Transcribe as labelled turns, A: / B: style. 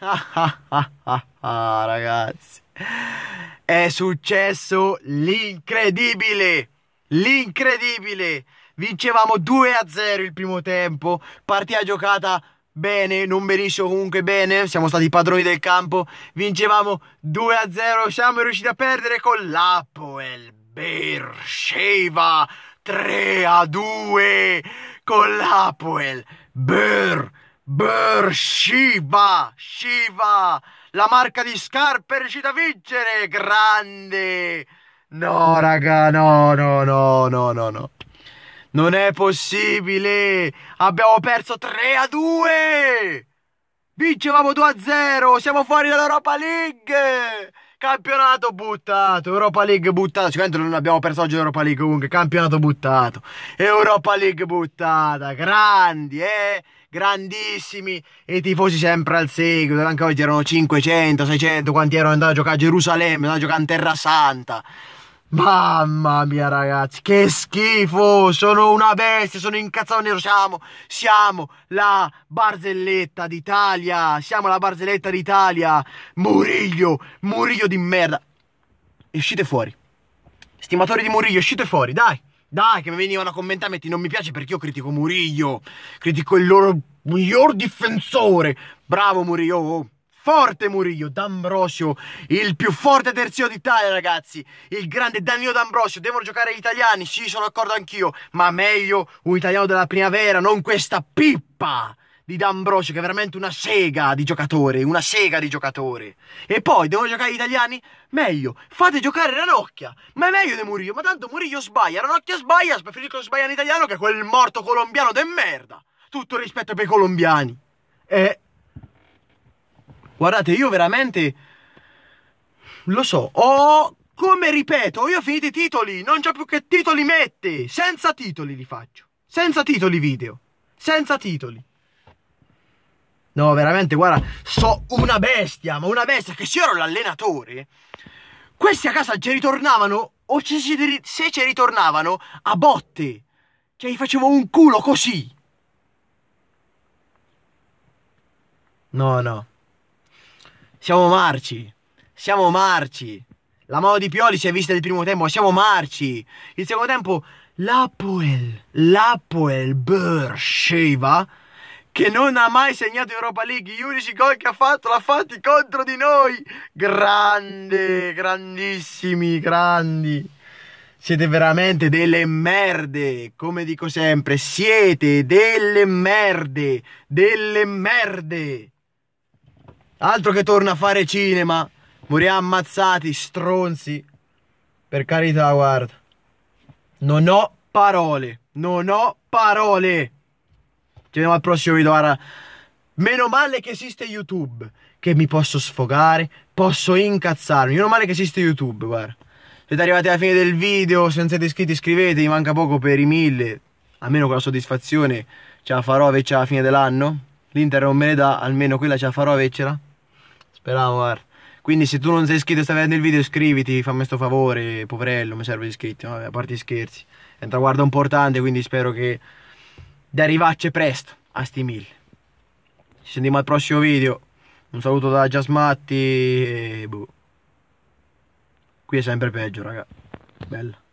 A: Ah, ah, ah, ah, ragazzi, è successo l'incredibile! L'incredibile! Vincevamo 2 a 0 il primo tempo, partita giocata bene, non benissimo comunque bene, siamo stati padroni del campo, vincevamo 2 a 0, siamo riusciti a perdere con l'Apoel Bersheva 3 a 2 con l'Apoel Bersheva. Bershiva, Shiva, la marca di scarpe a vincere, grande!
B: No, raga,
A: no, no, no, no, no, no. Non è possibile! Abbiamo perso 3 a 2! Vincevamo 2 a 0! Siamo fuori dall'Europa League! Campionato buttato, Europa League buttato, Sicuramente non abbiamo perso oggi l'Europa League comunque, campionato buttato. Europa League buttata, grandi, eh! grandissimi e i tifosi sempre al seguito, anche oggi erano 500, 600, quanti erano andati a giocare a Gerusalemme, andati a giocare in Terra Santa. Mamma mia ragazzi, che schifo, sono una bestia, sono incazzato nero, siamo, siamo la barzelletta d'Italia, siamo la barzelletta d'Italia, Muriglio, Muriglio di merda, uscite fuori, stimatori di Muriglio, uscite fuori, dai! Dai, che mi venivano a commentare, metti non mi piace perché io critico Murillo, critico il loro miglior difensore. Bravo Murillo, oh, oh. forte Murillo, D'Ambrosio, il più forte terzino d'Italia ragazzi, il grande Danilo D'Ambrosio, devono giocare gli italiani, sì sono d'accordo anch'io, ma meglio un italiano della primavera, non questa pippa di D'Ambrosio che è veramente una sega di giocatore, una sega di giocatore. E poi devono giocare gli italiani? Meglio, fate giocare Ranocchia, ma è meglio di Murillo, ma tanto Murillo sbaglia, Ranocchia sbaglia, preferisco sbagliare in italiano che quel morto colombiano de merda. Tutto rispetto per i colombiani. E... Guardate, io veramente... Lo so, ho... Come ripeto, io ho finito i titoli, non c'è più che titoli mette, senza titoli li faccio, senza titoli video, senza titoli. No, veramente, guarda, so una bestia, ma una bestia che se io ero l'allenatore, questi a casa ci ritornavano, o ci, se ci ritornavano, a botte. Cioè, gli facevo un culo così. No, no. Siamo marci. Siamo marci. La mano di Pioli si è vista il primo tempo, ma siamo marci. Il secondo tempo, l'Apoel, l'Apoel Bersheva che non ha mai segnato Europa League. Gli unici gol che ha fatto l'ha fatti contro di noi. Grande, grandissimi, grandi. Siete veramente delle merde, come dico sempre, siete delle merde, delle merde. Altro che torna a fare cinema, moriamo ammazzati, stronzi. Per carità, guarda. Non ho parole, non ho parole. Ci vediamo al prossimo video, guarda. Meno male che esiste YouTube, che mi posso sfogare, posso incazzarmi. Meno male che esiste YouTube, guarda. Siete arrivati alla fine del video, se non siete iscritti iscrivetevi, manca poco per i mille. Almeno con la soddisfazione ce la farò invece alla fine dell'anno. L'Inter non me ne dà, almeno quella ce la farò invece. Speriamo, guarda. Quindi se tu non sei iscritto e stai vedendo il video iscriviti, fammi sto favore, poverello, mi serve iscritti, no? a parte gli scherzi. È un traguardo importante, quindi spero che di arrivarci presto a sti mille. Ci sentiamo al prossimo video. Un saluto da Giasmatti. Boh. Qui è sempre peggio, raga. Bella.